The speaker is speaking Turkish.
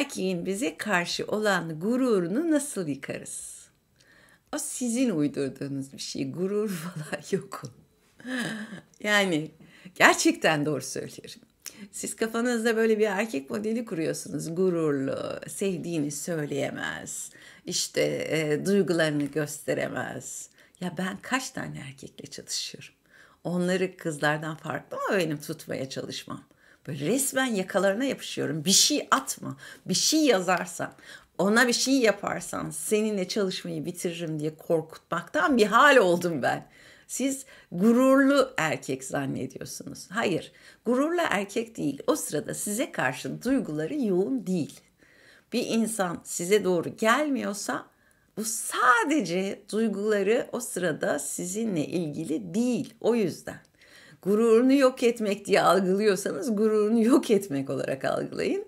erkeğin bize karşı olan gururunu nasıl yıkarız? O sizin uydurduğunuz bir şey. Gurur falan yok. yani gerçekten doğru söylüyorum. Siz kafanızda böyle bir erkek modeli kuruyorsunuz. Gururlu, sevdiğini söyleyemez, işte e, duygularını gösteremez. Ya ben kaç tane erkekle çalışıyorum? Onları kızlardan farklı mı benim tutmaya çalışmam? Böyle resmen yakalarına yapışıyorum. Bir şey atma, bir şey yazarsan, ona bir şey yaparsan seninle çalışmayı bitiririm diye korkutmaktan bir hal oldum ben. Siz gururlu erkek zannediyorsunuz. Hayır, gururlu erkek değil. O sırada size karşı duyguları yoğun değil. Bir insan size doğru gelmiyorsa bu sadece duyguları o sırada sizinle ilgili değil. O yüzden gururunu yok etmek diye algılıyorsanız gururunu yok etmek olarak algılayın.